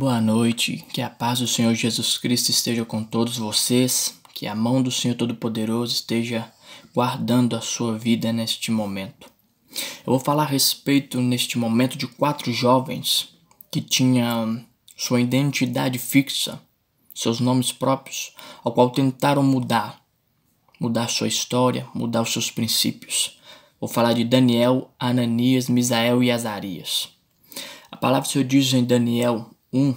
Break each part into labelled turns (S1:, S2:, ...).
S1: Boa noite, que a paz do Senhor Jesus Cristo esteja com todos vocês, que a mão do Senhor Todo-Poderoso esteja guardando a sua vida neste momento. Eu vou falar a respeito neste momento de quatro jovens que tinham sua identidade fixa, seus nomes próprios, ao qual tentaram mudar, mudar sua história, mudar os seus princípios. Vou falar de Daniel, Ananias, Misael e Azarias. A palavra do Senhor diz em Daniel 1,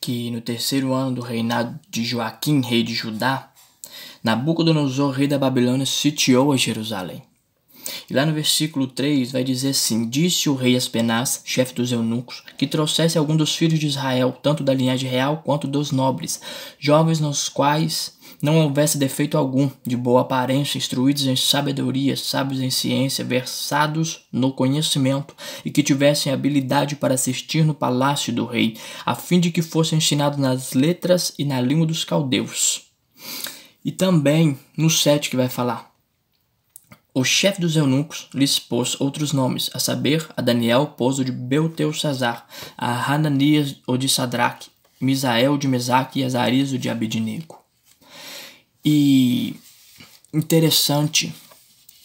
S1: que no terceiro ano do reinado de Joaquim, rei de Judá, Nabucodonosor, rei da Babilônia, sitiou a Jerusalém. E lá no versículo 3 vai dizer assim: Disse o rei Aspenaz, chefe dos eunucos, que trouxesse algum dos filhos de Israel, tanto da linhagem real quanto dos nobres, jovens nos quais não houvesse defeito algum, de boa aparência, instruídos em sabedoria, sábios em ciência, versados no conhecimento, e que tivessem habilidade para assistir no palácio do rei, a fim de que fossem ensinados nas letras e na língua dos caldeus. E também no 7 que vai falar: o chefe dos eunucos lhes pôs outros nomes, a saber, a Daniel pôs o de Beltesazar, a Hananias o de Sadraque, Misael de Mesaque e Azarias o de Abidinego. E interessante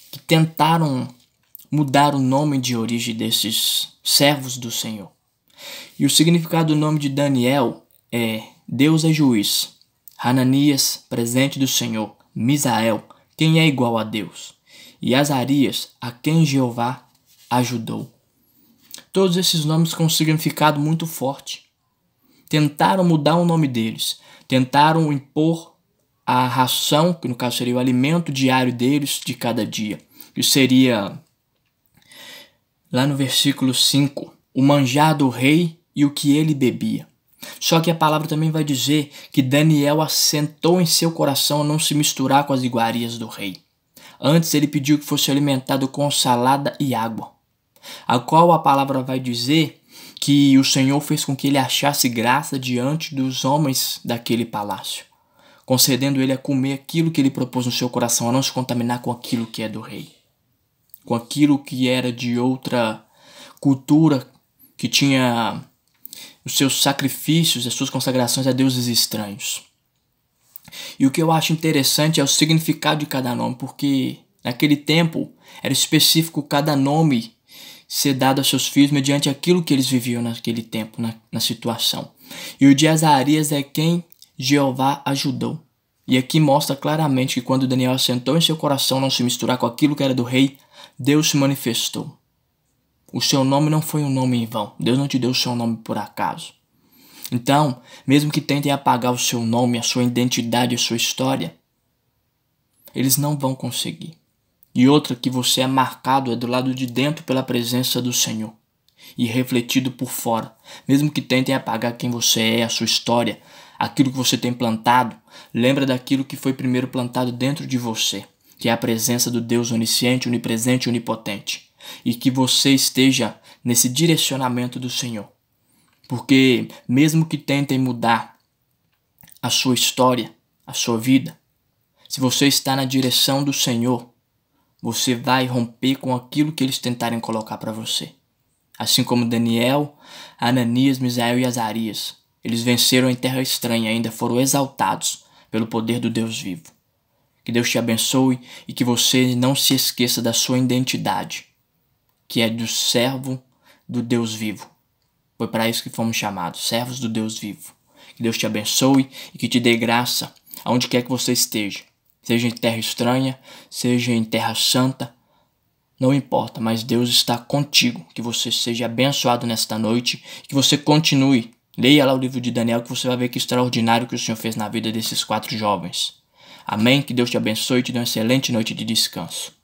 S1: que tentaram mudar o nome de origem desses servos do Senhor. E o significado do nome de Daniel é Deus é juiz, Hananias, presente do Senhor, Misael, quem é igual a Deus e Azarias, a quem Jeová ajudou. Todos esses nomes com um significado muito forte. Tentaram mudar o nome deles, tentaram impor a ração, que no caso seria o alimento diário deles de cada dia, que seria lá no versículo 5, o manjar do rei e o que ele bebia. Só que a palavra também vai dizer que Daniel assentou em seu coração a não se misturar com as iguarias do rei. Antes ele pediu que fosse alimentado com salada e água, a qual a palavra vai dizer que o Senhor fez com que ele achasse graça diante dos homens daquele palácio, concedendo ele a comer aquilo que ele propôs no seu coração, a não se contaminar com aquilo que é do rei, com aquilo que era de outra cultura que tinha os seus sacrifícios, as suas consagrações a deuses estranhos. E o que eu acho interessante é o significado de cada nome, porque naquele tempo era específico cada nome ser dado aos seus filhos mediante aquilo que eles viviam naquele tempo, na, na situação. E o de Azarias é quem Jeová ajudou. E aqui mostra claramente que quando Daniel assentou em seu coração não se misturar com aquilo que era do rei, Deus se manifestou. O seu nome não foi um nome em vão. Deus não te deu o seu nome por acaso. Então, mesmo que tentem apagar o seu nome, a sua identidade, a sua história, eles não vão conseguir. E outra que você é marcado é do lado de dentro pela presença do Senhor e refletido por fora. Mesmo que tentem apagar quem você é, a sua história, aquilo que você tem plantado, lembra daquilo que foi primeiro plantado dentro de você, que é a presença do Deus onisciente, onipresente, onipotente, e que você esteja nesse direcionamento do Senhor. Porque, mesmo que tentem mudar a sua história, a sua vida, se você está na direção do Senhor, você vai romper com aquilo que eles tentarem colocar para você. Assim como Daniel, Ananias, Misael e Azarias. Eles venceram em terra estranha e ainda foram exaltados pelo poder do Deus vivo. Que Deus te abençoe e que você não se esqueça da sua identidade, que é do servo do Deus vivo. Foi para isso que fomos chamados, servos do Deus vivo. Que Deus te abençoe e que te dê graça aonde quer que você esteja. Seja em terra estranha, seja em terra santa, não importa, mas Deus está contigo. Que você seja abençoado nesta noite, que você continue. Leia lá o livro de Daniel que você vai ver que extraordinário que o Senhor fez na vida desses quatro jovens. Amém? Que Deus te abençoe e te dê uma excelente noite de descanso.